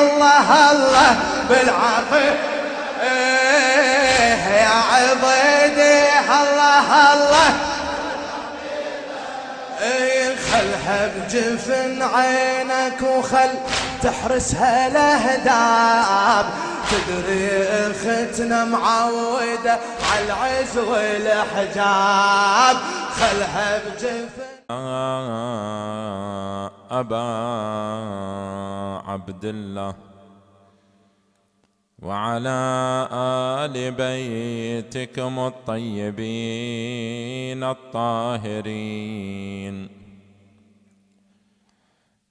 الله الله بالعافية إيه يا عبيدي الله الله إيه خلها بجفن عينك وخل تحرسها لهداب تدري اختنا معودة على العز والحجاب خلها بجفن آه. أبا عبد الله وعلى آل بيتكم الطيبين الطاهرين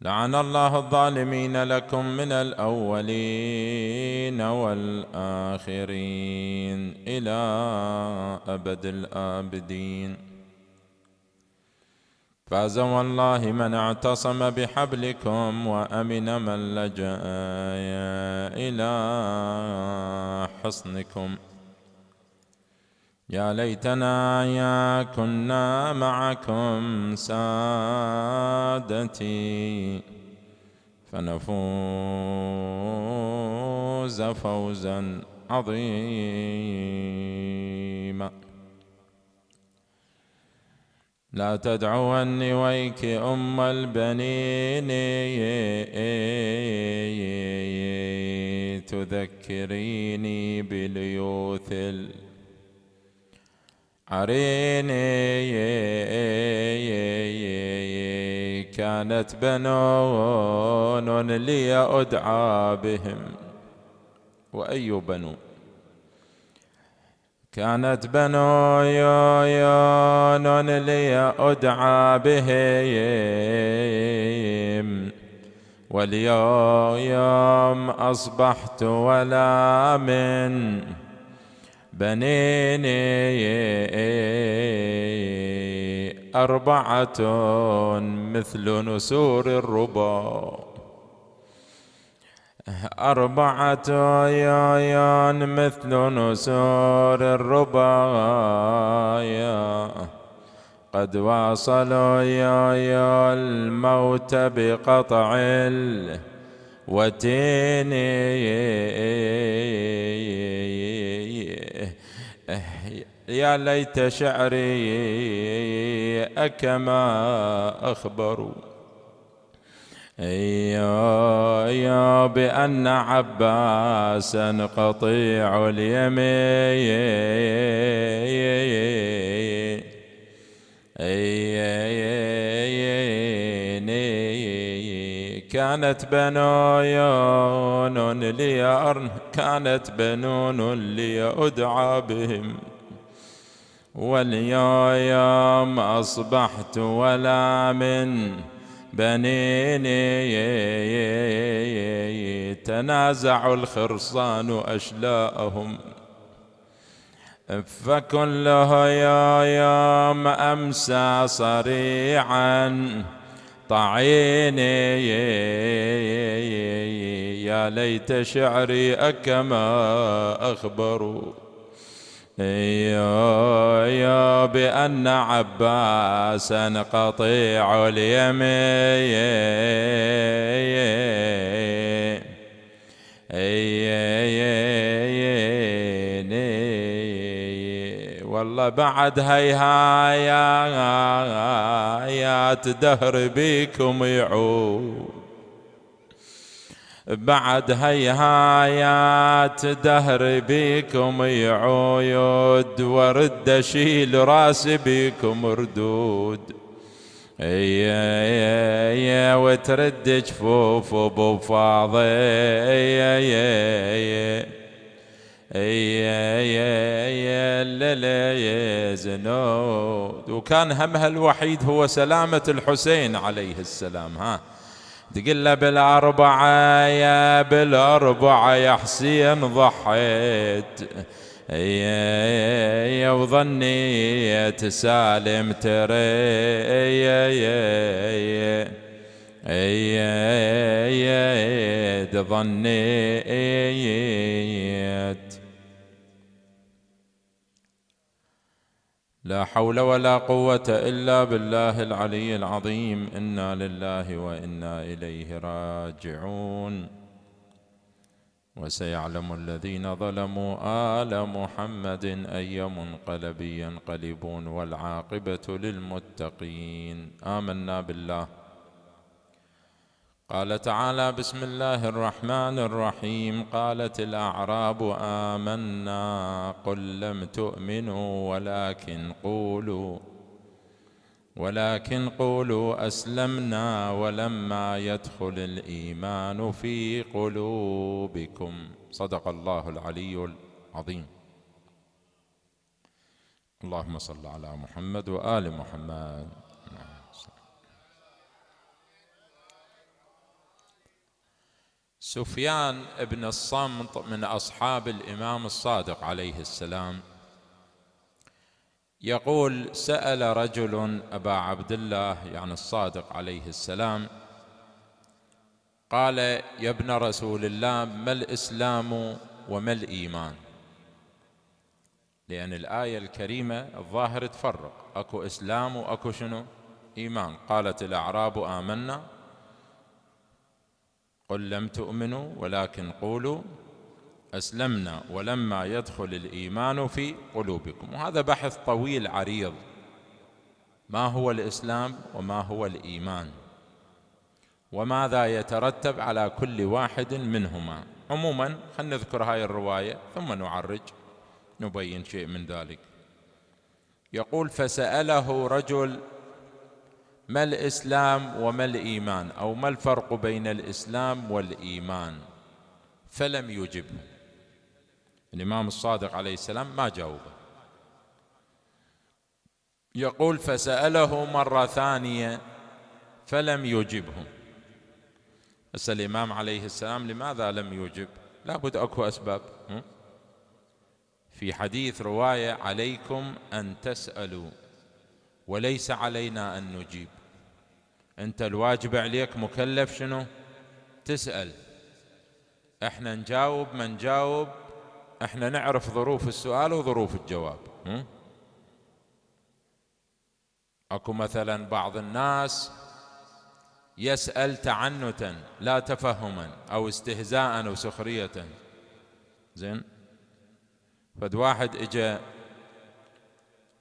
لعن الله الظالمين لكم من الأولين والآخرين إلى أبد الآبدين فاز والله من اعتصم بحبلكم وامن من لجا الى حصنكم يا ليتنا يا كنا معكم سادتي فنفوز فوزا عظيما لا تدعوني ويك أم البنين تذكريني بليوث العرين كانت بنون لي أدعى بهم وأي بنون كانت بنو يونون لي أدعى بهيم واليوم أصبحت ولا من بنيني أربعة مثل نسور الرباط أربعة عيان مثل نسور الربايا قد واصلوا يا الموت بقطع الوتين يا ليت شعري أكما أخبروا يا بأن عباسا قطيع اليمين كانت بنون لي أرن كانت بنون لي أدعى بهم واليوم أصبحت ولا من بنيني تنازع الخرصان أشلاءهم فكله يوم أمسى صريعا طعيني يا ليت شعري أكما أخبروا يا بأن عباسا قطيع اليمين والله بعد هيهايات دهر بيكم يعود بعد هيهايات دهر بيكم يعود ورد اشيل راسي بيكم ردود يا يا وترد جفوف ابو يا يا يا يا لا يا زنود وكان همها الوحيد هو سلامة الحسين عليه السلام ها تقل له بالأربعة يا بالأربعة يا حسين ضحيت يا وظنيت تسالم تري يا ظنيت لا حول ولا قوة إلا بالله العلي العظيم إنا لله وإنا إليه راجعون وسيعلم الذين ظلموا آل محمد أي منقلب ينقلبون والعاقبة للمتقين آمنا بالله قال تعالى بسم الله الرحمن الرحيم قالت الاعراب امنا قل لم تؤمنوا ولكن قولوا ولكن قولوا اسلمنا ولما يدخل الايمان في قلوبكم صدق الله العلي العظيم اللهم صل على محمد وال محمد سفيان بن الصمت من أصحاب الإمام الصادق عليه السلام يقول سأل رجل أبا عبد الله يعني الصادق عليه السلام قال يا ابن رسول الله ما الإسلام وما الإيمان لأن الآية الكريمة الظاهر تفرق أكو إسلام وأكو شنو إيمان قالت الأعراب آمنا قل لم تؤمنوا ولكن قولوا أسلمنا ولما يدخل الإيمان في قلوبكم وهذا بحث طويل عريض ما هو الإسلام وما هو الإيمان وماذا يترتب على كل واحد منهما عموما خلينا نذكر هاي الرواية ثم نعرج نبين شيء من ذلك يقول فسأله رجل ما الاسلام وما الايمان او ما الفرق بين الاسلام والايمان فلم يجبه الامام الصادق عليه السلام ما جاوبه يقول فساله مره ثانيه فلم يجبه هسه الامام عليه السلام لماذا لم يجب لابد اكو اسباب في حديث روايه عليكم ان تسالوا وليس علينا ان نجيب أنت الواجب عليك مكلف شنو تسأل احنا نجاوب ما نجاوب احنا نعرف ظروف السؤال وظروف الجواب اكو مثلا بعض الناس يسأل تعنتا لا تفهما أو استهزاء أو سخرية زين فد واحد إجا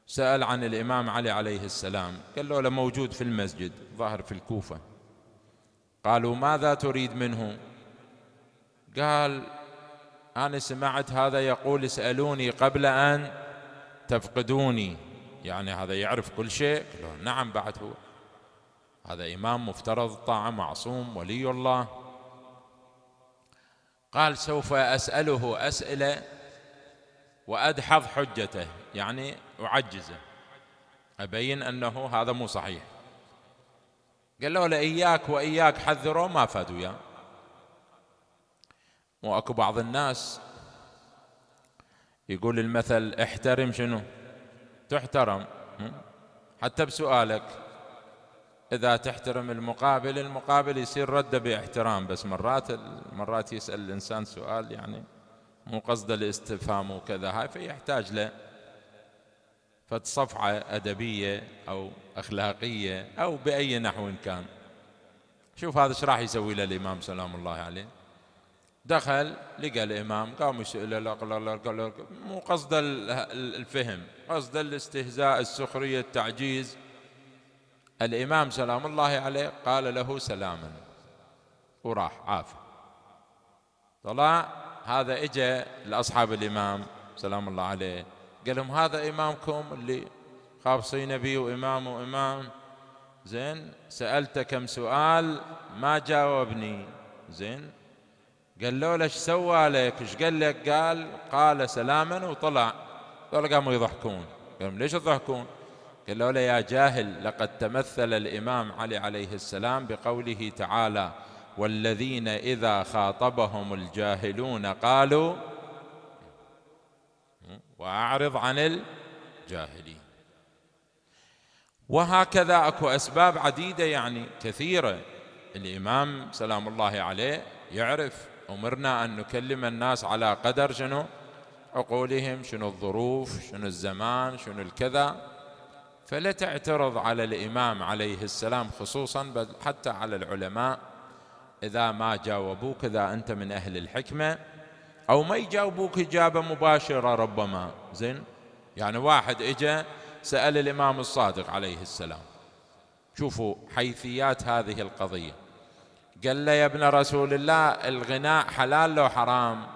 سأل عن الإمام علي عليه السلام قال له موجود في المسجد ظهر في الكوفة قالوا ماذا تريد منه قال أنا سمعت هذا يقول اسألوني قبل أن تفقدوني يعني هذا يعرف كل شيء قال نعم بعد هو هذا إمام مفترض طاعة معصوم ولي الله قال سوف أسأله أسئلة وأدحض حجته يعني أعجزه أبين أنه هذا مو صحيح قالوا له إياك وإياك حذروا ما فادوا يا واكو بعض الناس يقول المثل احترم شنو تحترم حتى بسؤالك اذا تحترم المقابل المقابل يصير رده باحترام بس مرات مرات يسال الانسان سؤال يعني مو قصده الاستفهام وكذا هاي فيحتاج له فتصفعة أدبية أو أخلاقية أو بأي نحو كان شوف هذا ايش راح يسوي له الإمام سلام الله عليه دخل لقى الإمام قام يسال مو قصد الفهم قصد الاستهزاء السخرية التعجيز الإمام سلام الله عليه قال له سلاما وراح عاف طلع هذا اجى لأصحاب الإمام سلام الله عليه قال لهم هذا إمامكم اللي خابصين به وإمام وإمام زين سألته كم سؤال ما جاوبني زين قال له ايش سوى لك ايش قال لك قال قال سلاما وطلع ذول قاموا يضحكون قال ليش تضحكون قال له يا جاهل لقد تمثل الإمام علي عليه السلام بقوله تعالى والذين إذا خاطبهم الجاهلون قالوا وأعرض عن الجاهلين وهكذا اكو اسباب عديده يعني كثيره الامام سلام الله عليه يعرف امرنا ان نكلم الناس على قدر شنو عقولهم شنو الظروف شنو الزمان شنو الكذا فلا تعترض على الامام عليه السلام خصوصا بل حتى على العلماء اذا ما جاوبوك اذا انت من اهل الحكمه أو ما يجاوبوك إجابة مباشرة ربما زين يعني واحد إجا سأل الإمام الصادق عليه السلام شوفوا حيثيات هذه القضية قال له يا ابن رسول الله الغناء حلال لو حرام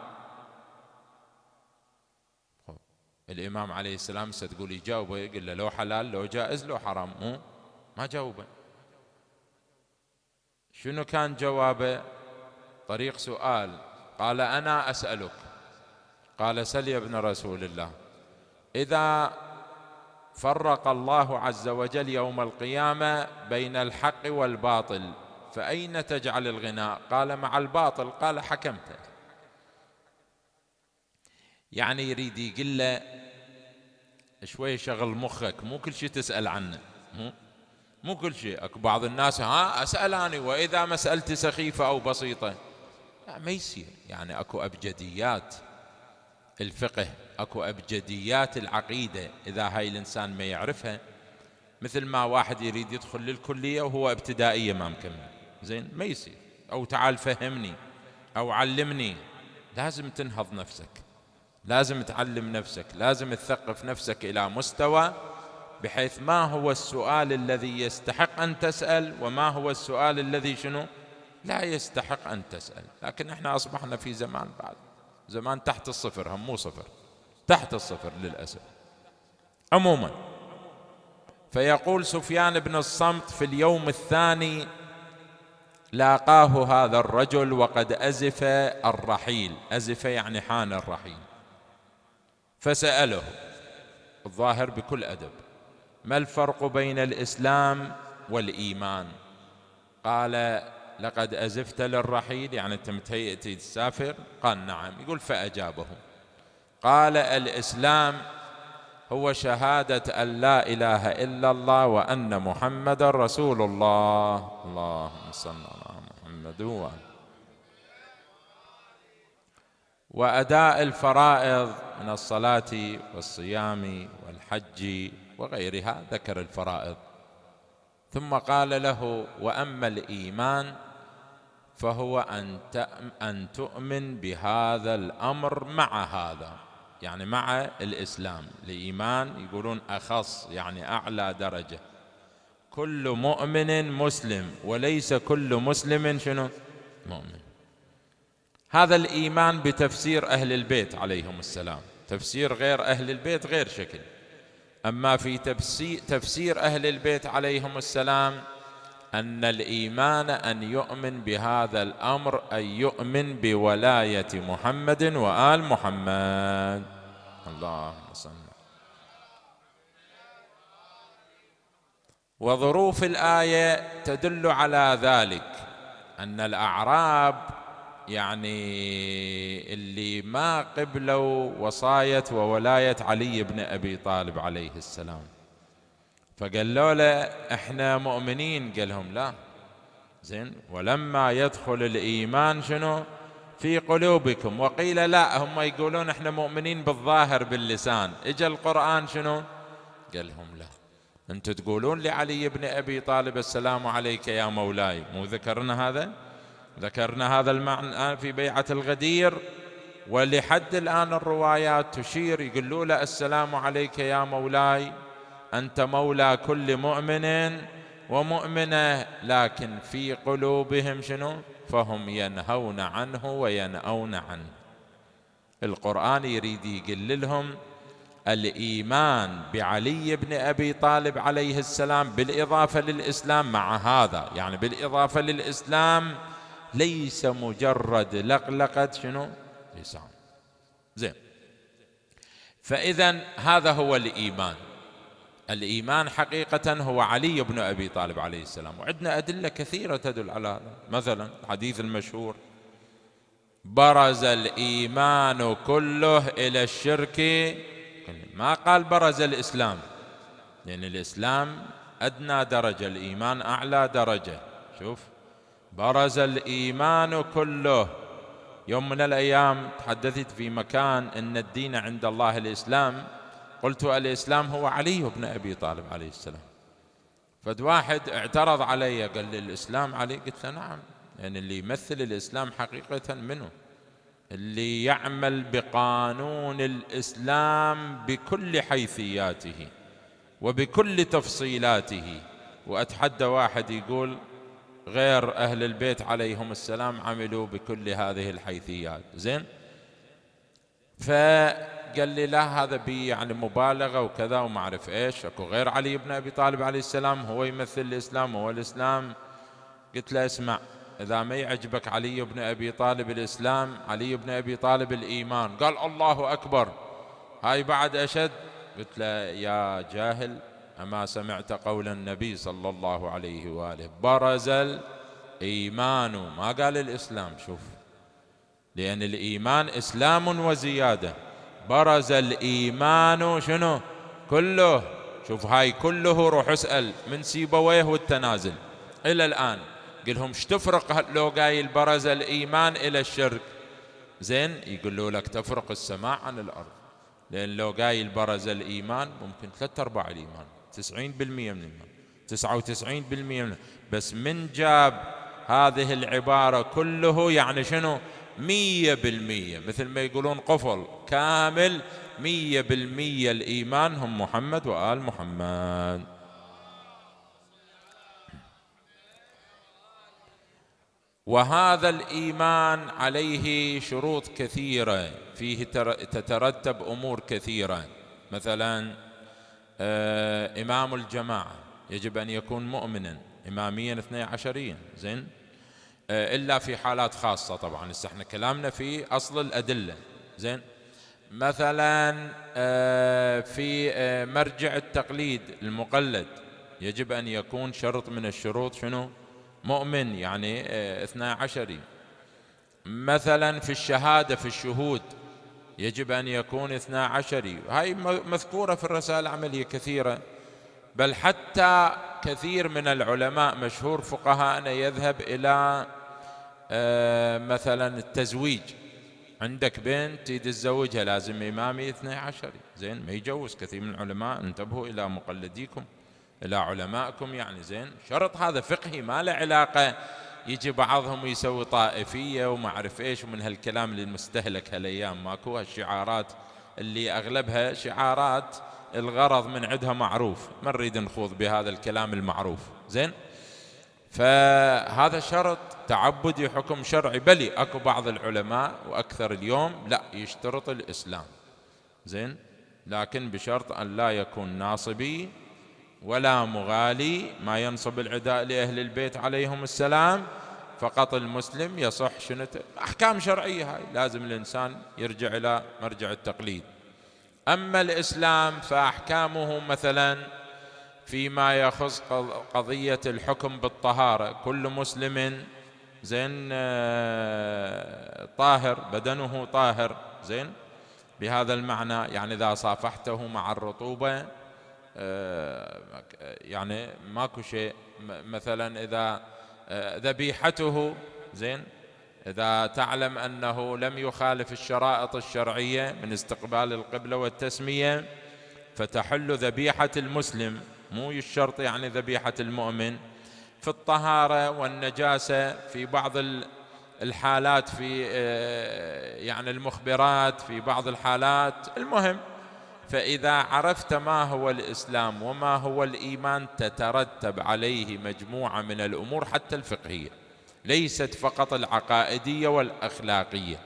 الإمام عليه السلام ستقول يجاوبه يقول له لو حلال لو جائز لو حرام مو ما جاوبه شنو كان جوابه طريق سؤال قال أنا أسألك قال سل يا ابن رسول الله إذا فرق الله عز وجل يوم القيامة بين الحق والباطل فأين تجعل الغناء قال مع الباطل قال حكمت يعني يريد يقول له شوي شغل مخك مو كل شيء تسأل عنه مو كل شيء اكو بعض الناس ها اسال انا واذا مسالتي سخيفه او بسيطه ما يصير يعني اكو ابجديات الفقه اكو ابجديات العقيده اذا هاي الانسان ما يعرفها مثل ما واحد يريد يدخل للكليه وهو ابتدائيه ما مكمل زين ما يصير او تعال فهمني او علمني لازم تنهض نفسك لازم تعلم نفسك لازم تثقف نفسك الى مستوى بحيث ما هو السؤال الذي يستحق ان تسال وما هو السؤال الذي شنو لا يستحق أن تسأل لكن احنا أصبحنا في زمان بعد زمان تحت الصفر هم مو صفر تحت الصفر للأسف عموما فيقول سفيان بن الصمت في اليوم الثاني لاقاه هذا الرجل وقد أزف الرحيل أزف يعني حان الرحيل فسأله الظاهر بكل أدب ما الفرق بين الإسلام والإيمان قال لقد أزفت للرحيل يعني أنت متهيئ تسافر قال نعم يقول فأجابه قال الإسلام هو شهادة أن لا إله إلا الله وأن محمد رسول الله اللهم صل على محمد وأداء الفرائض من الصلاة والصيام والحج وغيرها ذكر الفرائض ثم قال له وأما الإيمان فهو أن, أن تؤمن بهذا الأمر مع هذا يعني مع الإسلام الإيمان يقولون أخص يعني أعلى درجة كل مؤمن مسلم وليس كل مسلم شنو مؤمن هذا الإيمان بتفسير أهل البيت عليهم السلام تفسير غير أهل البيت غير شكل أما في تفسير أهل البيت عليهم السلام أن الإيمان أن يؤمن بهذا الأمر أن يؤمن بولاية محمد وآل محمد اللهم صل وظروف الآية تدل على ذلك أن الأعراب يعني اللي ما قبلوا وصاية وولاية علي بن أبي طالب عليه السلام فقالوا له احنا مؤمنين قال لهم لا زين ولما يدخل الايمان شنو في قلوبكم وقيل لا هم يقولون احنا مؤمنين بالظاهر باللسان اجى القران شنو قال لهم لا انتم تقولون لعلي بن ابي طالب السلام عليك يا مولاي مو ذكرنا هذا ذكرنا هذا المعنى في بيعه الغدير ولحد الان الروايات تشير يقولوا له السلام عليك يا مولاي انت مولى كل مؤمن ومؤمنه لكن في قلوبهم شنو فهم ينهون عنه وينأون عنه القرآن يريد يقول لهم الإيمان بعلي بن أبي طالب عليه السلام بالإضافة للإسلام مع هذا يعني بالإضافة للإسلام ليس مجرد لقلقة شنو لسان زين فإذا هذا هو الإيمان الإيمان حقيقة هو علي بن أبي طالب عليه السلام وعندنا أدلة كثيرة تدل على هذا مثلا الحديث المشهور برز الإيمان كله إلى الشرك ما قال برز الإسلام لأن يعني الإسلام أدنى درجة الإيمان أعلى درجة شوف برز الإيمان كله يوم من الأيام تحدثت في مكان أن الدين عند الله الإسلام قلت الإسلام هو علي بن أبي طالب عليه السلام فد واحد اعترض علي قال لي الإسلام علي قلت له نعم يعني اللي يمثل الإسلام حقيقة منه اللي يعمل بقانون الإسلام بكل حيثياته وبكل تفصيلاته وأتحدى واحد يقول غير أهل البيت عليهم السلام عملوا بكل هذه الحيثيات زين ف قال لي لا هذا بي يعني مبالغة وكذا وما أعرف إيش أكو غير علي بن أبي طالب عليه السلام هو يمثل الإسلام هو الإسلام قلت له اسمع إذا ما يعجبك علي بن أبي طالب الإسلام علي بن أبي طالب الإيمان قال الله أكبر هاي بعد أشد قلت له يا جاهل أما سمعت قول النبي صلى الله عليه وآله برز الإيمان ما قال الإسلام شوف لأن الإيمان إسلام وزيادة برز الإيمان شنو كله شوف هاي كله روح اسأل من سيبويه والتنازل إلى الآن قلهم ايش تفرق لو قايل برز الإيمان إلى الشرك زين يقولوا لك تفرق السماء عن الأرض لأن لو قايل برز الإيمان ممكن ثلاثة أرباع الإيمان تسعين بالمئة من الإيمان تسعة وتسعين بالمئة من بس من جاب هذه العبارة كله يعني شنو مية بالمية مثل ما يقولون قفل كامل مية بالمية الإيمان هم محمد وآل محمد وهذا الإيمان عليه شروط كثيرة فيه تترتب أمور كثيرة مثلا آه، إمام الجماعة يجب أن يكون مؤمنا إماميا اثني عشريا زين آه، إلا في حالات خاصة طبعا هسه احنا كلامنا في أصل الأدلة زين مثلا آه، في آه، مرجع التقليد المقلد يجب أن يكون شرط من الشروط شنو مؤمن يعني اثنا عشري مثلا في الشهادة في الشهود يجب أن يكون اثنا عشري هاي مذكورة في الرسائل العملية كثيرة بل حتى كثير من العلماء مشهور فقهاءنا يذهب إلى آه، مثلا التزويج عندك بنت تتزوجها لازم إمامي اثني عشر زين ما يجوز كثير من العلماء انتبهوا إلى مقلديكم إلى علمائكم يعني زين شرط هذا فقهي ما له علاقة يجي بعضهم يسوي طائفية وما أعرف إيش ومن هالكلام اللي مستهلك هالأيام ماكو هالشعارات اللي أغلبها شعارات الغرض من عندها معروف ما نريد نخوض بهذا الكلام المعروف زين فهذا شرط تعبدي حكم شرعي بلي اكو بعض العلماء واكثر اليوم لا يشترط الاسلام زين لكن بشرط ان لا يكون ناصبي ولا مغالي ما ينصب العداء لاهل البيت عليهم السلام فقط المسلم يصح شنو احكام شرعيه هاي لازم الانسان يرجع الى مرجع التقليد اما الاسلام فاحكامه مثلا فيما يخص قضية الحكم بالطهارة كل مسلم زين آه، طاهر بدنه طاهر زين بهذا المعنى يعني إذا صافحته مع الرطوبة آه، يعني ماكو شيء مثلا إذا آه، ذبيحته زين إذا تعلم أنه لم يخالف الشرائط الشرعية من استقبال القبلة والتسمية فتحل ذبيحة المسلم مو الشرط يعني ذبيحة المؤمن في الطهارة والنجاسة في بعض الحالات في آه، يعني المخبرات في بعض الحالات المهم فإذا عرفت ما هو الإسلام وما هو الإيمان تترتب عليه مجموعة من الأمور حتى الفقهية ليست فقط العقائدية والأخلاقية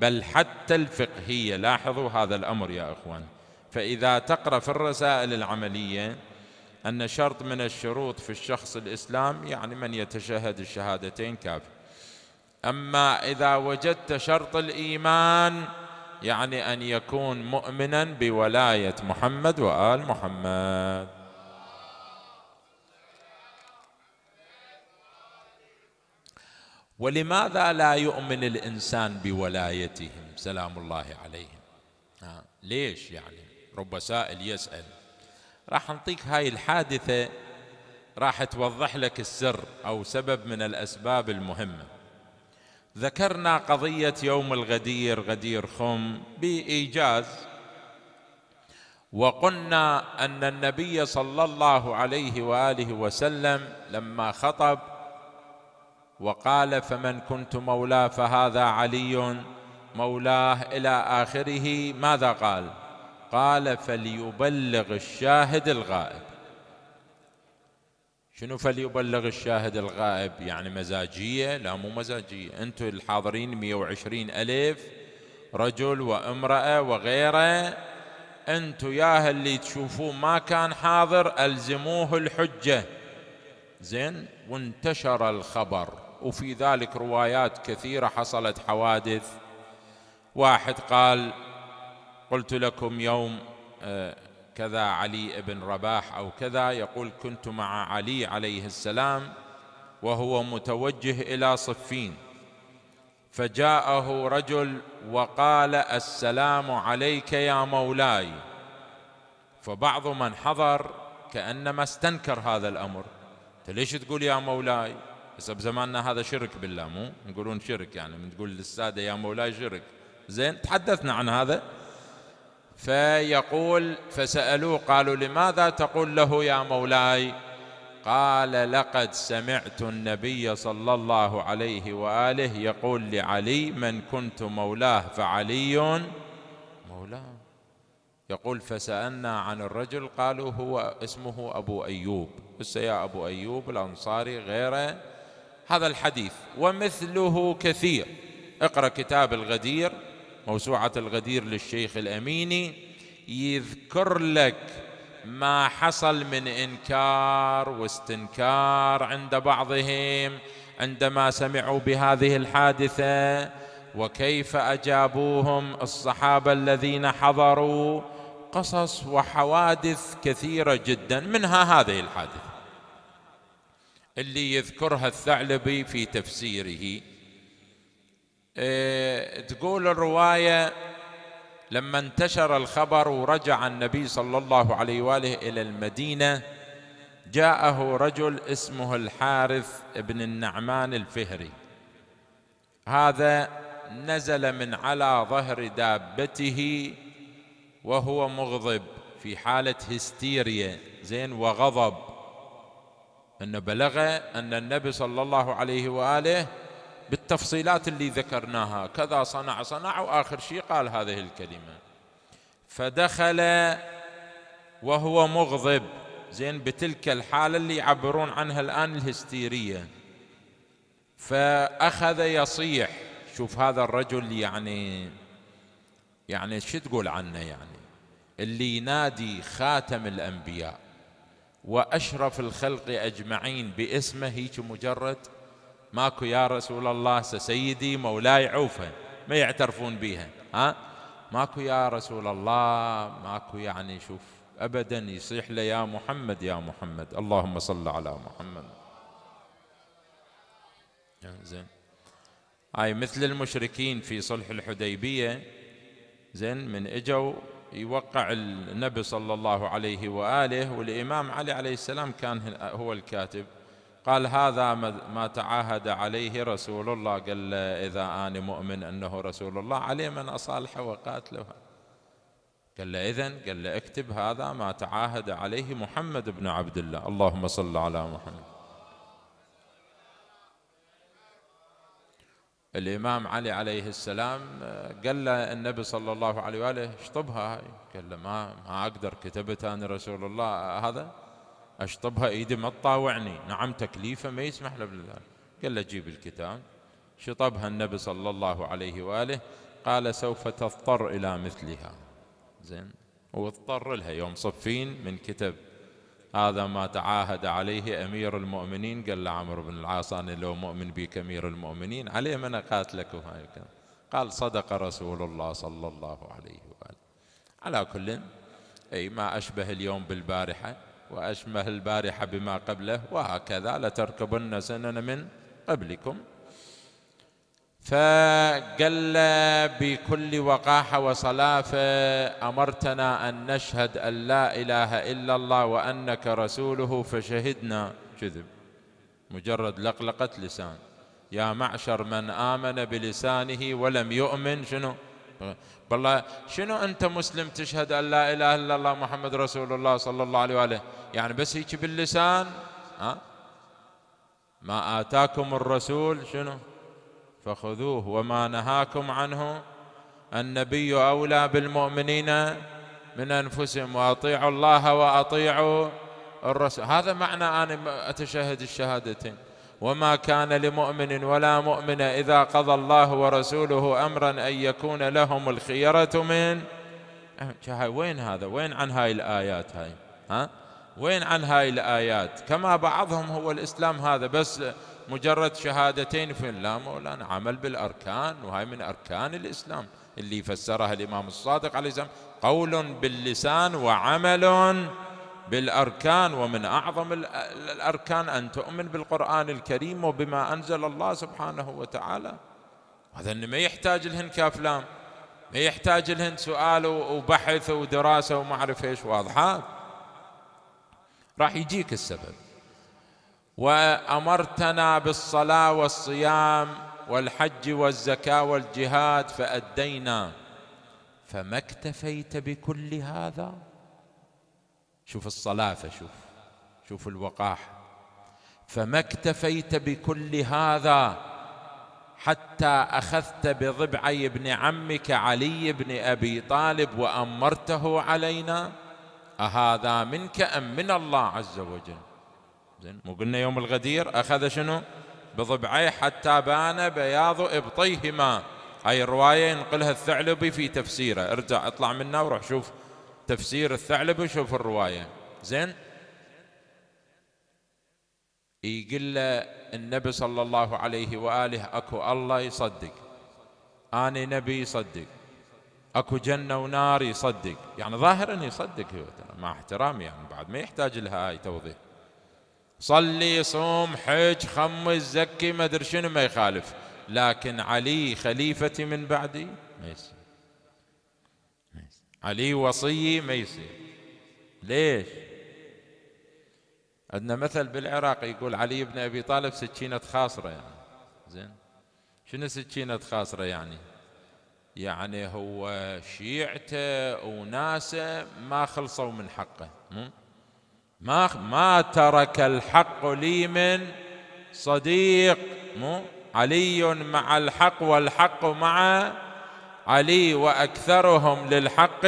بل حتى الفقهية لاحظوا هذا الأمر يا أخوان فإذا تقرأ في الرسائل العملية أن شرط من الشروط في الشخص الإسلام يعني من يتشهد الشهادتين كافر أما إذا وجدت شرط الإيمان يعني أن يكون مؤمنا بولاية محمد وآل محمد ولماذا لا يؤمن الإنسان بولايتهم سلام الله عليهم آه، ليش يعني رب سائل يسأل راح نعطيك هاي الحادثة راح توضح لك السر أو سبب من الأسباب المهمة ذكرنا قضية يوم الغدير غدير خم بإيجاز وقلنا أن النبي صلى الله عليه وآله وسلم لما خطب وقال فمن كنت مولاه فهذا علي مولاه إلى آخره ماذا قال؟ قال فليبلغ الشاهد الغائب شنو فليبلغ الشاهد الغائب يعني مزاجية لا مو مزاجية أنتم الحاضرين 120 ألف رجل وامرأة وغيره أنتم يا اللي تشوفوه ما كان حاضر ألزموه الحجة زين وانتشر الخبر وفي ذلك روايات كثيرة حصلت حوادث واحد قال قلت لكم يوم آه، كذا علي بن رباح او كذا يقول كنت مع علي عليه السلام وهو متوجه الى صفين فجاءه رجل وقال السلام عليك يا مولاي فبعض من حضر كانما استنكر هذا الامر ليش تقول يا مولاي هسه بزماننا هذا شرك بالله مو نقولون شرك يعني تقول للساده يا مولاي شرك زين تحدثنا عن هذا فيقول فسألوه قالوا لماذا تقول له يا مولاي قال لقد سمعت النبي صلى الله عليه وآله يقول لعلي من كنت مولاه فعلي مولاه يقول فسألنا عن الرجل قالوا هو اسمه أبو أيوب بس يا أبو أيوب الأنصاري غيره هذا الحديث ومثله كثير اقرأ كتاب الغدير موسوعة الغدير للشيخ الأميني يذكر لك ما حصل من إنكار واستنكار عند بعضهم عندما سمعوا بهذه الحادثة وكيف أجابوهم الصحابة الذين حضروا قصص وحوادث كثيرة جدا منها هذه الحادثة اللي يذكرها الثعلبي في تفسيره آه، تقول الروايه لما انتشر الخبر ورجع النبي صلى الله عليه واله الى المدينه جاءه رجل اسمه الحارث بن النعمان الفهري هذا نزل من على ظهر دابته وهو مغضب في حاله هستيريا زين وغضب انه بلغ ان النبي صلى الله عليه واله بالتفصيلات اللي ذكرناها كذا صنع صنع وآخر شيء قال هذه الكلمة فدخل وهو مغضب زين بتلك الحالة اللي يعبرون عنها الآن الهستيرية فأخذ يصيح شوف هذا الرجل يعني يعني شو تقول عنه يعني اللي ينادي خاتم الأنبياء وأشرف الخلق أجمعين باسمه هيك مجرد ماكو يا رسول الله سيدي مولاي عوفة ما يعترفون بها ها ماكو يا رسول الله ماكو يعني شوف أبدا يصيح له يا محمد يا محمد اللهم صل على محمد زين هاي مثل المشركين في صلح الحديبية زين من اجوا يوقع النبي صلى الله عليه وآله والإمام علي عليه السلام كان هو الكاتب قال هذا ما تعاهد عليه رسول الله قال إذا أنا مؤمن أنه رسول الله علي من أصالحه وقاتله قال له إذن قال له اكتب هذا ما تعاهد عليه محمد بن عبد الله اللهم صل على محمد الإمام علي عليه السلام قال له النبي صلى الله عليه وآله اشطبها هاي قال له ما, ما أقدر كتبت أنا رسول الله هذا أشطبها إيدي ما تطاوعني نعم تكليفه ما يسمح له بذلك قال له جيب الكتاب شطبها النبي صلى الله عليه وآله قال سوف تضطر إلى مثلها زين واضطر لها يوم صفين من كتب هذا ما تعاهد عليه أمير المؤمنين قال له عمرو بن العاص أنا لو مؤمن بك أمير المؤمنين عليه من أقاتلك قال صدق رسول الله صلى الله عليه وآله على كل أي ما أشبه اليوم بالبارحة وأشبه البارحة بما قبله وهكذا لتركبن سنن من قبلكم فقل بكل وقاحة وصلافة أمرتنا أن نشهد أن لا إله إلا الله وأنك رسوله فشهدنا كذب مجرد لقلقة لسان يا معشر من آمن بلسانه ولم يؤمن شنو بالله شنو انت مسلم تشهد ان لا اله الا الله محمد رسول الله صلى الله عليه واله يعني بس هيك باللسان ها ما اتاكم الرسول شنو فخذوه وما نهاكم عنه النبي اولى بالمؤمنين من انفسهم واطيعوا الله واطيعوا الرسول هذا معنى انا اتشهد الشهادتين وما كان لمؤمن ولا مؤمن إذا قضى الله ورسوله أمرا أن يكون لهم الخيرة من وين هذا وين عن هاي الآيات هاي ها وين عن هاي الآيات كما بعضهم هو الإسلام هذا بس مجرد شهادتين في لا مولانا عمل بالأركان وهاي من أركان الإسلام اللي فسرها الإمام الصادق عليه السلام قول باللسان وعمل بالاركان ومن اعظم الاركان ان تؤمن بالقران الكريم وبما انزل الله سبحانه وتعالى هذا ما يحتاج لهن كافلام ما يحتاج لهن سؤال وبحث ودراسه وما اعرف ايش واضحه راح يجيك السبب وامرتنا بالصلاه والصيام والحج والزكاه والجهاد فادينا فما اكتفيت بكل هذا شوف الصلافة شوف شوف الوقاحة فما اكتفيت بكل هذا حتى أخذت بضبعي ابن عمك علي بن أبي طالب وأمرته علينا أهذا منك أم من الله عز وجل زين مو قلنا يوم الغدير أخذ شنو بضبعيه حتى بان بياض إبطيهما هاي الرواية ينقلها الثعلبي في تفسيره ارجع اطلع منا وروح شوف تفسير الثعلبي وشوف الرواية زين يقول له النبي صلى الله عليه وآله أكو الله يصدق أنا نبي يصدق أكو جنة ونار يصدق يعني ظاهرا يصدق هو مع احترامي يعني بعد ما يحتاج لها هاي توضيح صلي صوم حج خمس زكي ما ادري شنو ما يخالف لكن علي خليفتي من بعدي ما علي وصي ما يصير ليش عندنا مثل بالعراق يقول علي بن ابي طالب سكينه خاصره يعني زين شنو سكينه خاصره يعني يعني هو شيعته وناسه ما خلصوا من حقه ما ما ترك الحق لي من صديق مو علي مع الحق والحق مع علي واكثرهم للحق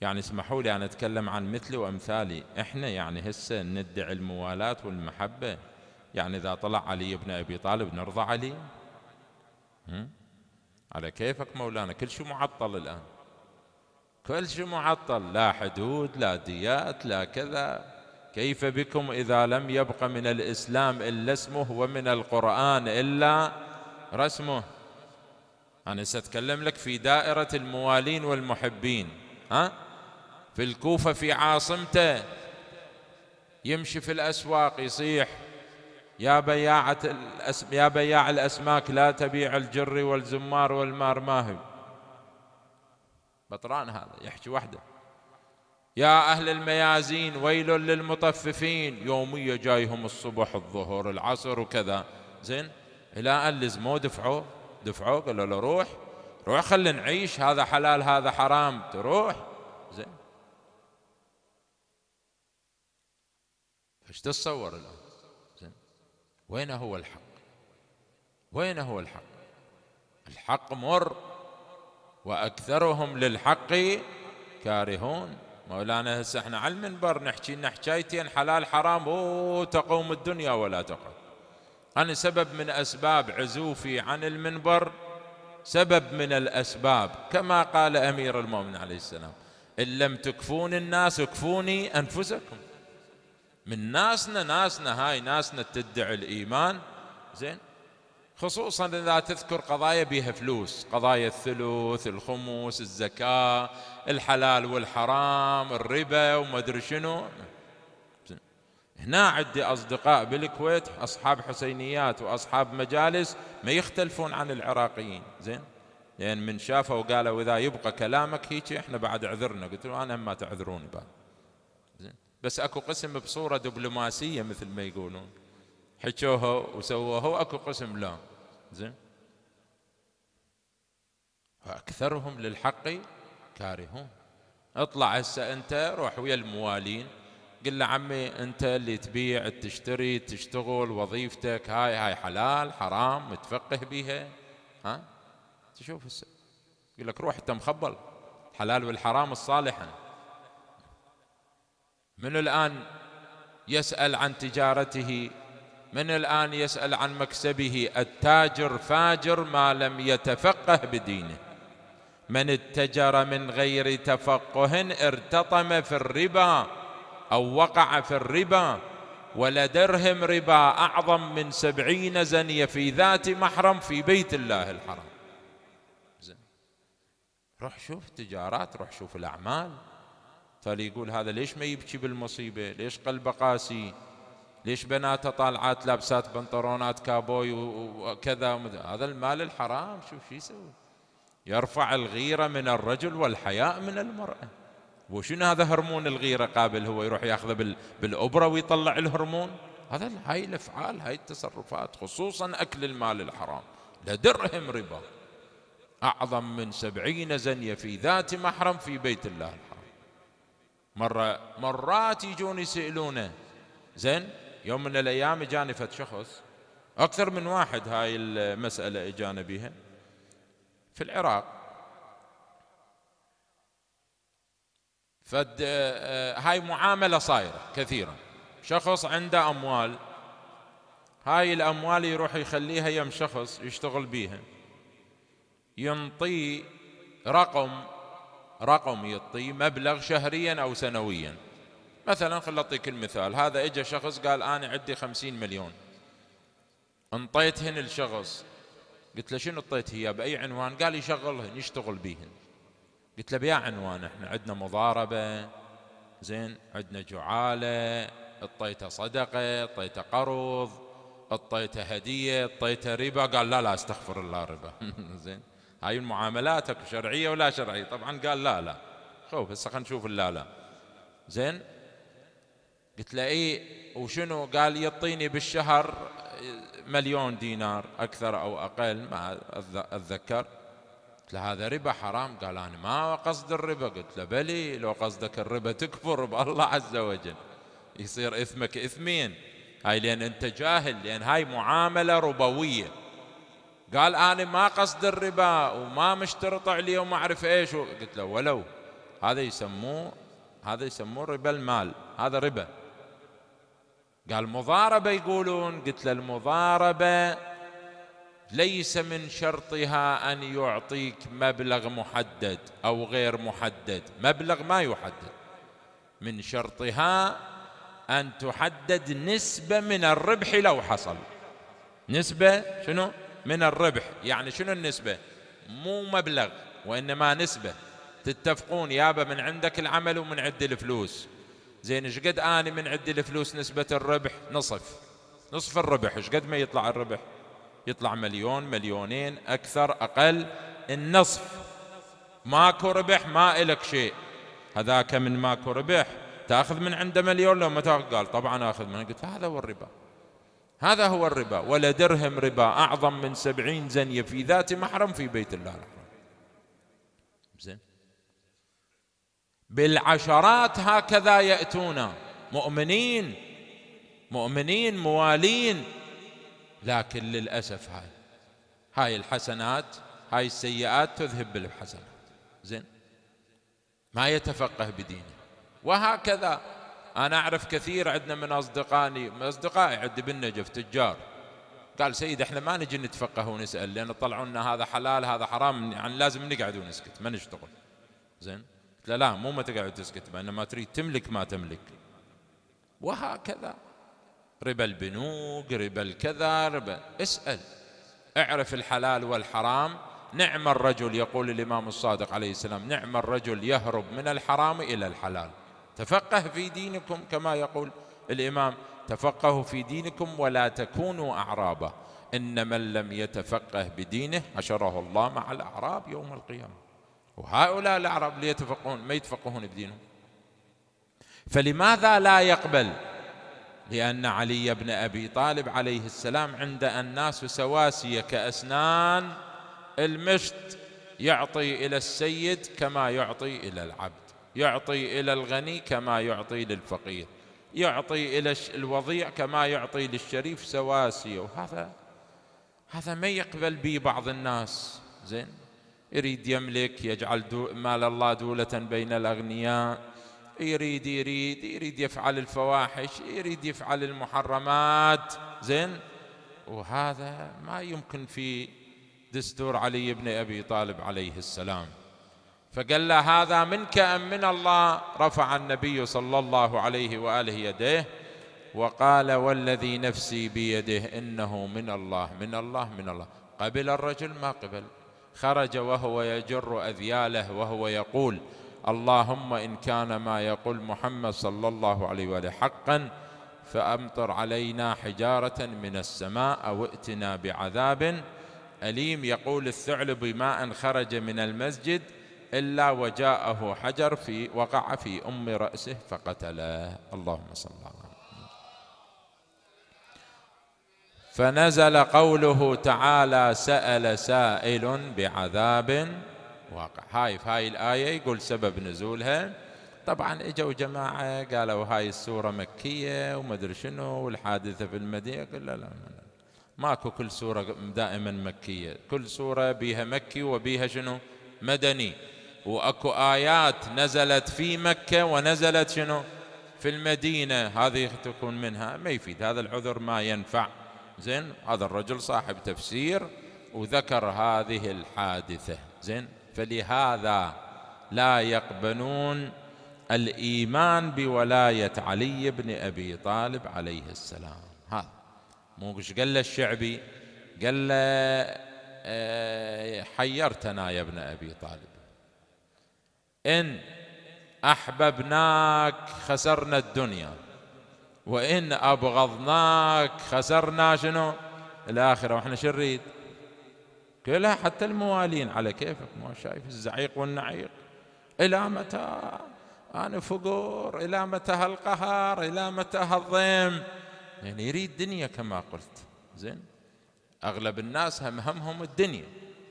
يعني اسمحوا لي انا اتكلم عن مثلي وامثالي احنا يعني هسه ندعي الموالاه والمحبه يعني اذا طلع علي بن ابي طالب نرضى علي على كيفك مولانا كل شيء معطل الان كل شيء معطل لا حدود لا ديات لا كذا كيف بكم إذا لم يبق من الإسلام إلا اسمه ومن القرآن إلا رسمه أنا سأتكلم لك في دائرة الموالين والمحبين ها في الكوفة في عاصمته يمشي في الأسواق يصيح يا بياعة الأس... يا بياع الأسماك لا تبيع الجري والزمار والمارماهي بطران هذا يحكي وحده يا أهل الميازين ويل للمطففين يومية جايهم الصبح الظهر العصر وكذا زين إلى أن لزموا دفعوا دفعوه قالوا له روح روح خلينا نعيش هذا حلال هذا حرام تروح زين ايش تتصور الان زين وين هو الحق وين هو الحق الحق مر واكثرهم للحق كارهون مولانا هسه احنا على المنبر نحكي لنا حكايتين حلال حرام اوه تقوم الدنيا ولا تقوم أنا سبب من أسباب عزوفي عن المنبر سبب من الأسباب كما قال أمير المؤمنين عليه السلام إن لم تكفون الناس اكفوني أنفسكم من ناسنا ناسنا هاي ناسنا تدعي الإيمان زين خصوصا إذا تذكر قضايا بها فلوس قضايا الثلث الخمس الزكاة الحلال والحرام الربا وما أدري شنو هنا عندي أصدقاء بالكويت أصحاب حسينيات وأصحاب مجالس ما يختلفون عن العراقيين زين لأن يعني من شافوا وقالوا إذا يبقى كلامك هيك إحنا بعد عذرنا قلت له أنا ما تعذروني بعد زين بس أكو قسم بصورة دبلوماسية مثل ما يقولون حكوها وسووها أكو قسم لا زين وأكثرهم للحق كارهون اطلع هسه أنت روح ويا الموالين قل له عمي انت اللي تبيع تشتري تشتغل وظيفتك هاي هاي حلال حرام متفقه بيها ها تشوف يقول لك روح انت مخبل الحلال والحرام الصالحه من الان يسال عن تجارته من الان يسال عن مكسبه التاجر فاجر ما لم يتفقه بدينه من اتجر من غير تفقه ارتطم في الربا أو وقع في الربا ولا درهم ربا أعظم من سبعين زنية في ذات محرم في بيت الله الحرام زين. روح شوف تجارات روح شوف الأعمال فاللي يقول هذا ليش ما يبكي بالمصيبة ليش قلبه قاسي ليش بناته طالعات لابسات بنطرونات كابوي وكذا هذا المال الحرام شوف شو يسوي يرفع الغيرة من الرجل والحياء من المرأة وشنو هذا هرمون الغيرة قابل هو يروح ياخذه بالأبرة ويطلع الهرمون هذا هاي الأفعال هاي التصرفات خصوصا أكل المال الحرام لدرهم ربا أعظم من سبعين زنية في ذات محرم في بيت الله الحرام مرة مرات يجون يسألونه زين يوم من الأيام إجاني فد شخص أكثر من واحد هاي المسألة إجانا بها في العراق فد آه، آه، هاي معاملة صايرة كثيرا شخص عنده أموال هاي الأموال يروح يخليها يم شخص يشتغل بيها ينطيه رقم رقم يعطيه مبلغ شهريا أو سنويا مثلا خل أعطيك المثال هذا إجا شخص قال أنا عندي خمسين مليون انطيتهن الشخص قلت له شنو انطيت هي بأي عنوان قال يشغلهن يشتغل بيهن قلت له بيا عنوان احنا عندنا مضاربة زين عندنا جعالة اعطيته صدقة اعطيته قروض اعطيته هدية اعطيته ربا قال لا لا استغفر الله ربا زين هاي المعاملات شرعية ولا شرعية طبعا قال لا لا خوف هسه خلينا نشوف اللا لا زين قلت له اي وشنو قال يعطيني بالشهر مليون دينار اكثر او اقل ما اتذكر قلت له هذا ربا حرام قال أنا ما قصد الربا قلت له بلي لو قصدك الربا تكفر بالله عز وجل يصير إثمك إثمين هاي لأن أنت جاهل لأن هاي معاملة ربوية قال أنا ما قصد الربا وما مشترط عليه وما أعرف إيش قلت له ولو هذا يسموه هذا يسموه ربا المال هذا ربا قال مضاربة يقولون قلت له المضاربة ليس من شرطها ان يعطيك مبلغ محدد او غير محدد مبلغ ما يحدد من شرطها ان تحدد نسبه من الربح لو حصل نسبه شنو من الربح يعني شنو النسبه مو مبلغ وانما نسبه تتفقون يابا من عندك العمل ومن عند الفلوس زين ايش قد اني من عند الفلوس نسبه الربح نصف نصف الربح ايش قد ما يطلع الربح يطلع مليون مليونين أكثر أقل النصف ماكو ربح ما إلك شيء هذاك من ماكو ربح تأخذ من عنده مليون لو ما تأخذ قال طبعا أخذ من قلت هذا هو الربا هذا هو الربا ولا درهم ربا أعظم من سبعين زنية في ذات محرم في بيت الله الحرام زين بالعشرات هكذا يأتون مؤمنين مؤمنين موالين لكن للأسف هاي هاي الحسنات هاي السيئات تذهب بالحسنات زين ما يتفقه بدينه وهكذا أنا أعرف كثير عندنا من أصدقائي من أصدقائي عندي بالنجف تجار قال سيد احنا ما نجي نتفقه ونسأل لأن طلعوا لنا هذا حلال هذا حرام يعني لازم نقعد ونسكت ما نشتغل زين قلت له لا مو ما تقعد تسكت ما تريد تملك ما تملك وهكذا ربا البنوك ربا الكذا ربا اسأل اعرف الحلال والحرام نعم الرجل يقول الإمام الصادق عليه السلام نعم الرجل يهرب من الحرام إلى الحلال تفقه في دينكم كما يقول الإمام تفقهوا في دينكم ولا تكونوا أعرابا إن من لم يتفقه بدينه حشره الله مع الأعراب يوم القيامة وهؤلاء الأعراب ليتفقهون ما يتفقهون بدينهم فلماذا لا يقبل لأن علي بن أبي طالب عليه السلام عند الناس سواسية كأسنان المشط يعطي إلى السيد كما يعطي إلى العبد يعطي إلى الغني كما يعطي للفقير يعطي إلى الوضيع كما يعطي للشريف سواسية وهذا هذا ما يقبل به بعض الناس زين يريد يملك يجعل مال الله دولة بين الأغنياء يريد يريد يريد يفعل الفواحش يريد يفعل المحرمات زين وهذا ما يمكن في دستور علي بن أبي طالب عليه السلام فقال له هذا منك أم من الله رفع النبي صلى الله عليه وآله يديه وقال والذي نفسي بيده إنه من الله من الله من الله قبل الرجل ما قبل خرج وهو يجر أذياله وهو يقول اللهم إن كان ما يقول محمد صلى الله عليه وآله حقا فأمطر علينا حجارة من السماء أو ائتنا بعذاب أليم يقول الثعلب ما أن خرج من المسجد إلا وجاءه حجر في وقع في أم رأسه فقتله اللهم صل على فنزل قوله تعالى سأل سائل بعذاب واقع هاي في هاي الآية يقول سبب نزولها طبعا اجوا جماعة قالوا هاي السورة مكية ادري شنو والحادثة في المدينة قال لا لا ماكو كل سورة دائما مكية كل سورة بيها مكي وبيها شنو مدني واكو آيات نزلت في مكة ونزلت شنو في المدينة هذه تكون منها ما يفيد هذا العذر ما ينفع زين هذا الرجل صاحب تفسير وذكر هذه الحادثة زين فلهذا لا يقبلون الايمان بولايه علي بن ابي طالب عليه السلام هذا مو ايش قال له الشعبي قال له آه، حيرتنا يا ابن ابي طالب ان احببناك خسرنا الدنيا وان ابغضناك خسرنا شنو الاخره واحنا شو نريد لا حتى الموالين على كيفك مو شايف الزعيق والنعيق إلى متى أنا فقور إلى متى هالقهر إلى متى هالضيم يعني يريد دنيا كما قلت زين أغلب الناس هم همهم الدنيا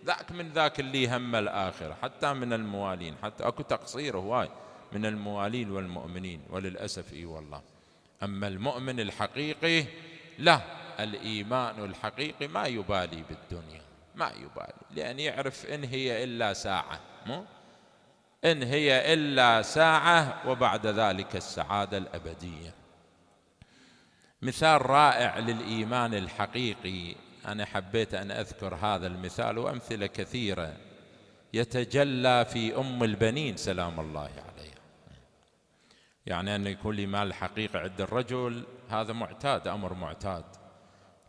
ذاك من ذاك اللي هم الآخرة حتى من الموالين حتى أكو تقصير هواي من الموالين والمؤمنين وللأسف إي والله أما المؤمن الحقيقي لا الإيمان الحقيقي ما يبالي بالدنيا ما يبالي لأن يعرف إن هي إلا ساعة مو؟ إن هي إلا ساعة وبعد ذلك السعادة الأبدية مثال رائع للإيمان الحقيقي أنا حبيت أن أذكر هذا المثال وأمثلة كثيرة يتجلى في أم البنين سلام الله عليها يعني أن يكون لي مال حقيقي عند الرجل هذا معتاد أمر معتاد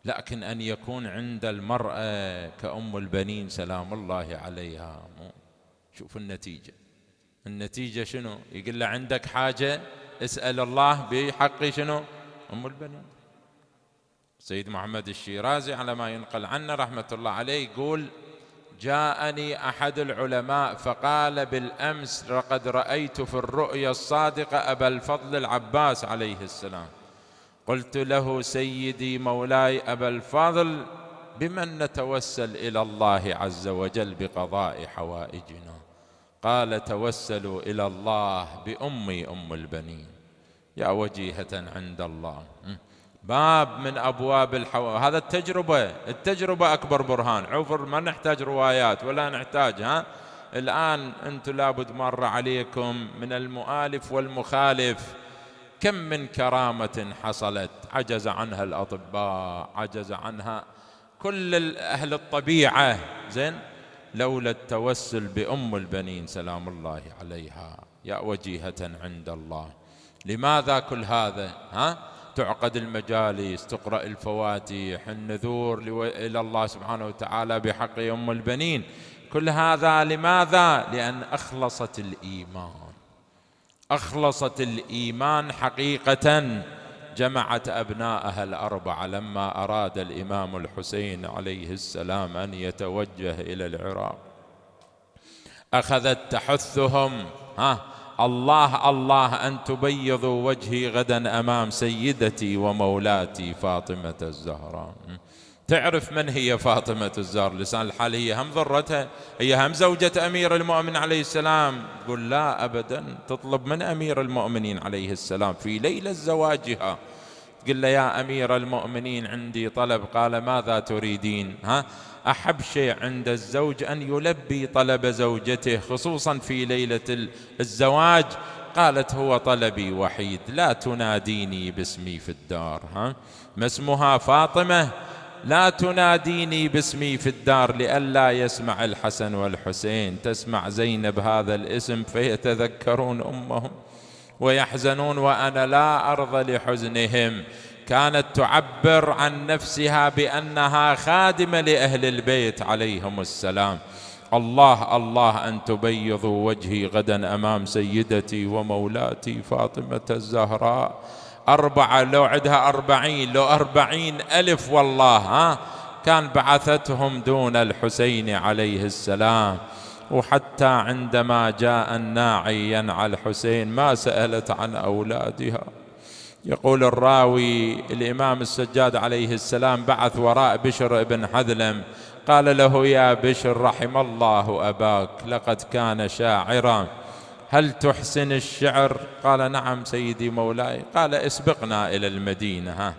لكن أن يكون عند المرأة كأم البنين سلام الله عليها شوف النتيجة النتيجة شنو يقول له عندك حاجة اسأل الله بحق شنو أم البنين سيد محمد الشيرازي على ما ينقل عنه رحمة الله عليه يقول جاءني أحد العلماء فقال بالأمس لقد رأيت في الرؤيا الصادقة أبا الفضل العباس عليه السلام قلت له سيدي مولاي ابا الفاضل بمن نتوسل الى الله عز وجل بقضاء حوائجنا قال توسلوا الى الله بامي ام البنين يا وجيهه عند الله باب من ابواب الحوائج هذا التجربه التجربه اكبر برهان عفر ما نحتاج روايات ولا نحتاج ها الان انتم لابد مر عليكم من المؤالف والمخالف كم من كرامة حصلت عجز عنها الأطباء عجز عنها كل أهل الطبيعة زين لولا التوسل بأم البنين سلام الله عليها يا وجيهة عند الله لماذا كل هذا ها تعقد المجالس تقرأ الفواتيح النذور إلى الله سبحانه وتعالى بحق أم البنين كل هذا لماذا لأن أخلصت الإيمان أخلصت الإيمان حقيقة جمعت أبناءها الأربعة لما أراد الإمام الحسين عليه السلام أن يتوجه إلى العراق أخذت تحثهم ها الله الله أن تبيضوا وجهي غدا أمام سيدتي ومولاتي فاطمة الزهراء تعرف من هي فاطمة الزهر لسان الحال هي هم ضرتها هي هم زوجة أمير المؤمن عليه السلام تقول لا أبدا تطلب من أمير المؤمنين عليه السلام في ليلة زواجها تقول له يا أمير المؤمنين عندي طلب قال ماذا تريدين ها أحب شيء عند الزوج أن يلبي طلب زوجته خصوصا في ليلة الزواج قالت هو طلبي وحيد لا تناديني باسمي في الدار ها ما اسمها فاطمة لا تناديني باسمي في الدار لئلا يسمع الحسن والحسين تسمع زينب هذا الاسم فيتذكرون امهم ويحزنون وانا لا ارضى لحزنهم كانت تعبر عن نفسها بانها خادمه لاهل البيت عليهم السلام الله الله ان تبيضوا وجهي غدا امام سيدتي ومولاتي فاطمه الزهراء أربعة لو عدها أربعين لو أربعين ألف والله ها كان بعثتهم دون الحسين عليه السلام وحتى عندما جاء الناعي ينعى الحسين ما سألت عن أولادها يقول الراوي الإمام السجاد عليه السلام بعث وراء بشر بن حذلم قال له يا بشر رحم الله أباك لقد كان شاعراً هل تحسن الشعر قال نعم سيدي مولاي قال اسبقنا إلى المدينة ها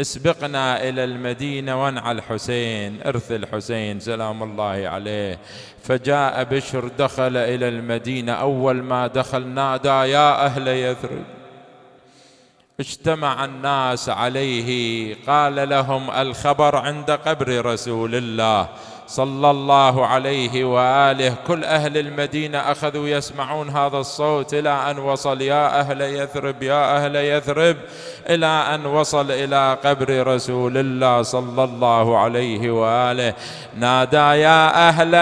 اسبقنا إلى المدينة وانعى الحسين إرث الحسين سلام الله عليه فجاء بشر دخل إلى المدينة أول ما دخل نادى يا أهل يثرب اجتمع الناس عليه قال لهم الخبر عند قبر رسول الله صلى الله عليه واله كل اهل المدينه اخذوا يسمعون هذا الصوت الى ان وصل يا اهل يثرب يا اهل يثرب الى ان وصل الى قبر رسول الله صلى الله عليه واله نادى يا اهل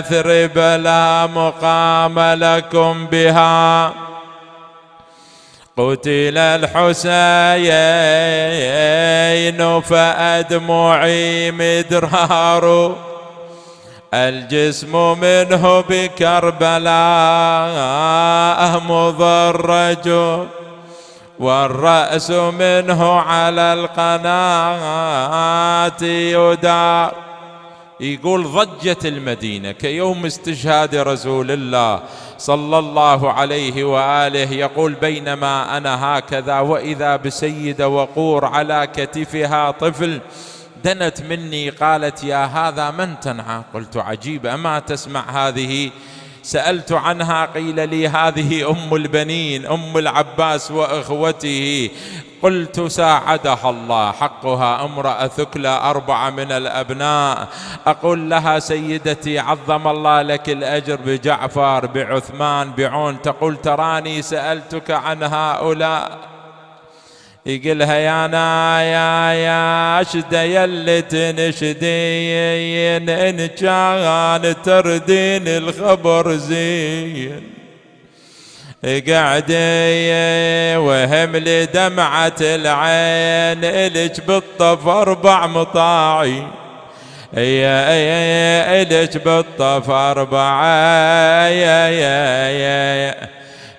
يثرب لا مقام لكم بها قتل الحسين فأدمعي مدرار الجسم منه بكربلاء مضرج والرأس منه على القناة يدار يقول ضجت المدينة كيوم استشهاد رسول الله صلى الله عليه وآله يقول بينما أنا هكذا وإذا بسيدة وقور على كتفها طفل دنت مني قالت يا هذا من تنعى قلت عجيب أما تسمع هذه سألت عنها قيل لي هذه أم البنين أم العباس وإخوته قلت ساعدها الله حقها امرأة ثكلى أربعة من الأبناء أقول لها سيدتي عظم الله لك الأجر بجعفر بعثمان بعون تقول تراني سألتك عن هؤلاء يقلها يا نايا يا اشدى يلي تنشدين ان كان تردين الخبر زين قعدي وهم لي دمعة العين إلك بالطف أربع مطاعي يا يا إلك بالطف أربع يا يا يا, يا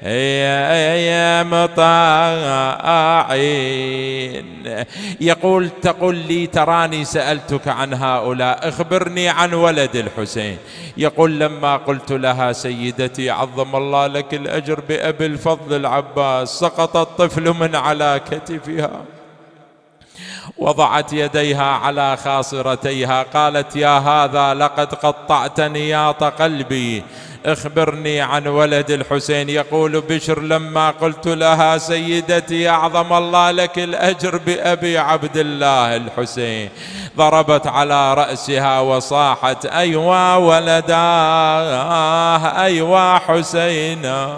يا مطاعين يقول تقول لي تراني سألتك عن هؤلاء اخبرني عن ولد الحسين يقول لما قلت لها سيدتي عظم الله لك الأجر بأبي الفضل العباس سقط الطفل من على كتفها وضعت يديها على خاصرتيها قالت يا هذا لقد قطعت نياط قلبي اخبرني عن ولد الحسين يقول بشر لما قلت لها سيدتي اعظم الله لك الاجر بابي عبد الله الحسين ضربت على راسها وصاحت ايوا ولداه ايوا حسينا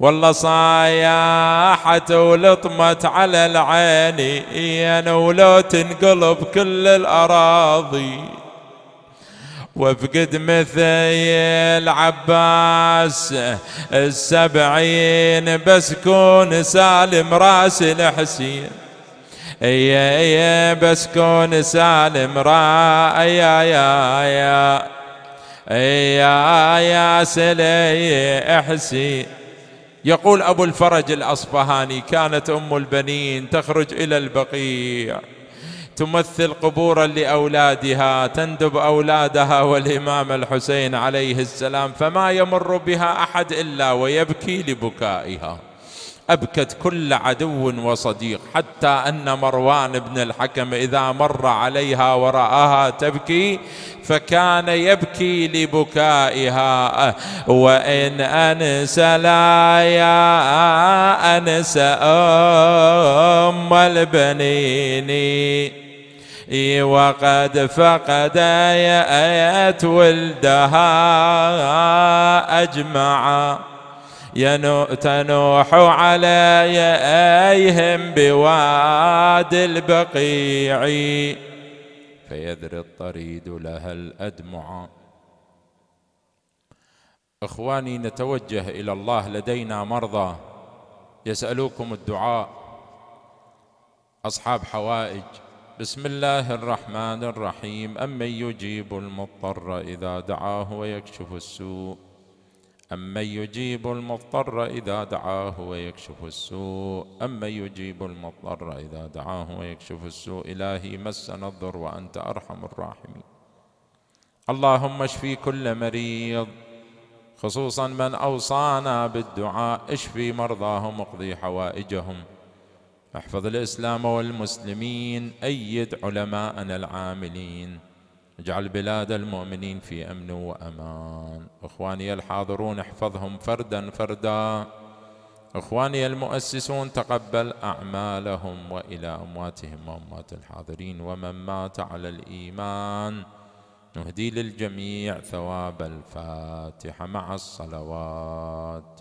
والله صايحت ولطمت على العين ولو تنقلب كل الاراضي وفقد مثل عباس السبعين بس كون سالم راس الحسين اي اي بس كون سالم راي يا يا يا إيه، يا, يا سلي حسين يقول أبو الفرج الأصفهاني كانت أم البنين تخرج إلى البقيع تمثل قبورا لاولادها تندب اولادها والامام الحسين عليه السلام فما يمر بها احد الا ويبكي لبكائها أبكت كل عدو وصديق حتى أن مروان بن الحكم إذا مر عليها ورآها تبكي فكان يبكي لبكائها وإن أنس لا يا أنس أم البنين وقد فقد يأت ولدها أجمعا تنوح علي أيهم بواد البقيع فيذري الطريد لها الأدمع إخواني نتوجه إلى الله لدينا مرضى يسألوكم الدعاء أصحاب حوائج بسم الله الرحمن الرحيم أمن يجيب المضطر إذا دعاه ويكشف السوء أمن يجيب المضطر إذا دعاه ويكشف السوء أمن يجيب المضطر إذا دعاه ويكشف السوء إلهي مسنا الضر وأنت أرحم الراحمين اللهم اشفي كل مريض خصوصا من أوصانا بالدعاء اشفي مرضاهم اقضي حوائجهم احفظ الإسلام والمسلمين أيد علماءنا العاملين اجعل بلاد المؤمنين في امن وامان اخواني الحاضرون احفظهم فردا فردا اخواني المؤسسون تقبل اعمالهم والى امواتهم واموات الحاضرين ومن مات على الايمان نهدي للجميع ثواب الفاتحه مع الصلوات